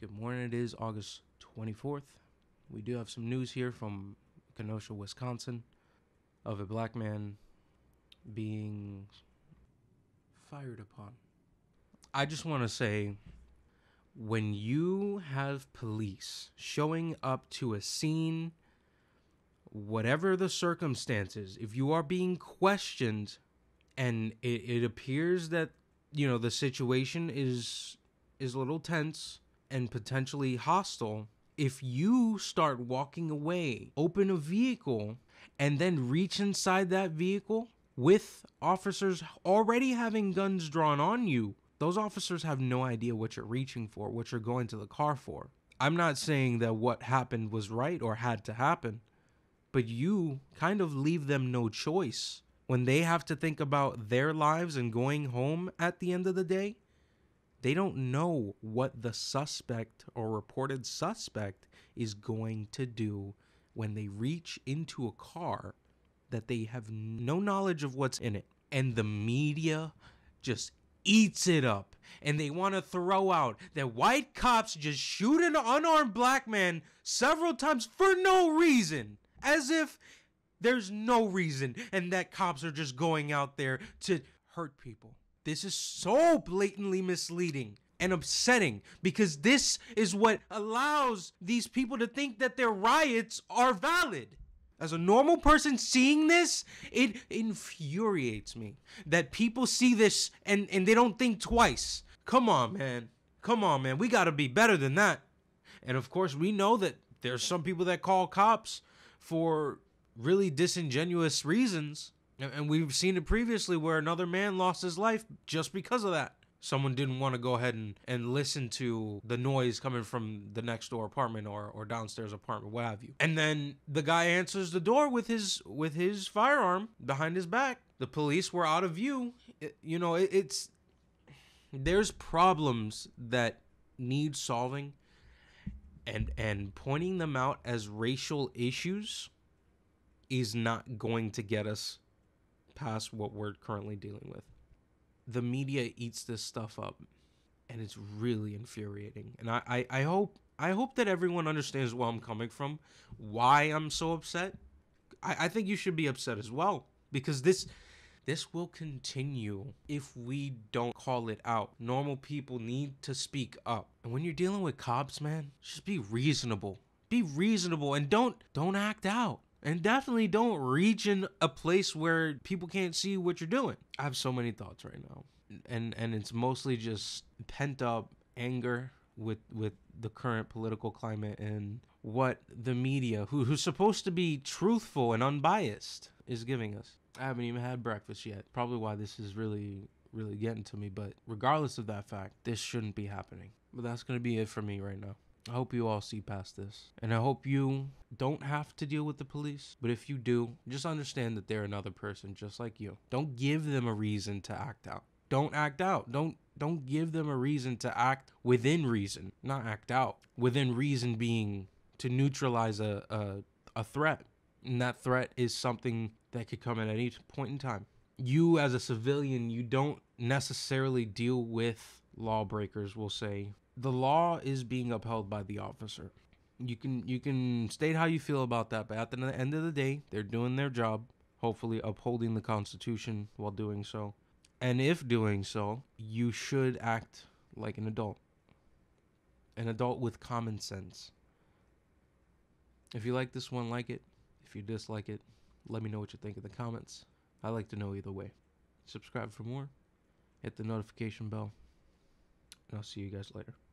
Good morning. It is August 24th. We do have some news here from Kenosha, Wisconsin, of a black man being fired upon. I just want to say when you have police showing up to a scene, whatever the circumstances, if you are being questioned and it, it appears that, you know, the situation is is a little tense and potentially hostile if you start walking away, open a vehicle, and then reach inside that vehicle with officers already having guns drawn on you, those officers have no idea what you're reaching for, what you're going to the car for. I'm not saying that what happened was right or had to happen, but you kind of leave them no choice. When they have to think about their lives and going home at the end of the day, they don't know what the suspect or reported suspect is going to do when they reach into a car that they have no knowledge of what's in it. And the media just eats it up and they want to throw out that white cops just shoot an unarmed black man several times for no reason as if there's no reason and that cops are just going out there to hurt people this is so blatantly misleading and upsetting because this is what allows these people to think that their riots are valid. As a normal person seeing this, it infuriates me that people see this and, and they don't think twice. Come on, man. Come on, man. We got to be better than that. And of course, we know that there's some people that call cops for really disingenuous reasons. And we've seen it previously where another man lost his life just because of that. Someone didn't want to go ahead and, and listen to the noise coming from the next door apartment or, or downstairs apartment, what have you. And then the guy answers the door with his with his firearm behind his back. The police were out of view. It, you know, it, it's there's problems that need solving and and pointing them out as racial issues is not going to get us past what we're currently dealing with. The media eats this stuff up and it's really infuriating. And I, I, I hope I hope that everyone understands where I'm coming from, why I'm so upset. I, I think you should be upset as well. Because this this will continue if we don't call it out. Normal people need to speak up. And when you're dealing with cops, man, just be reasonable. Be reasonable and don't don't act out. And definitely don't reach in a place where people can't see what you're doing. I have so many thoughts right now. And and it's mostly just pent up anger with with the current political climate and what the media who who's supposed to be truthful and unbiased is giving us. I haven't even had breakfast yet. Probably why this is really really getting to me, but regardless of that fact, this shouldn't be happening. But that's going to be it for me right now. I hope you all see past this. And I hope you don't have to deal with the police, but if you do, just understand that they're another person just like you. Don't give them a reason to act out. Don't act out. Don't don't give them a reason to act within reason, not act out. Within reason being to neutralize a a, a threat. And that threat is something that could come at any point in time. You as a civilian, you don't necessarily deal with lawbreakers, we'll say, the law is being upheld by the officer. You can you can state how you feel about that, but at the end of the day, they're doing their job, hopefully upholding the Constitution while doing so. And if doing so, you should act like an adult. An adult with common sense. If you like this one, like it. If you dislike it, let me know what you think in the comments. I like to know either way. Subscribe for more. Hit the notification bell. And I'll see you guys later.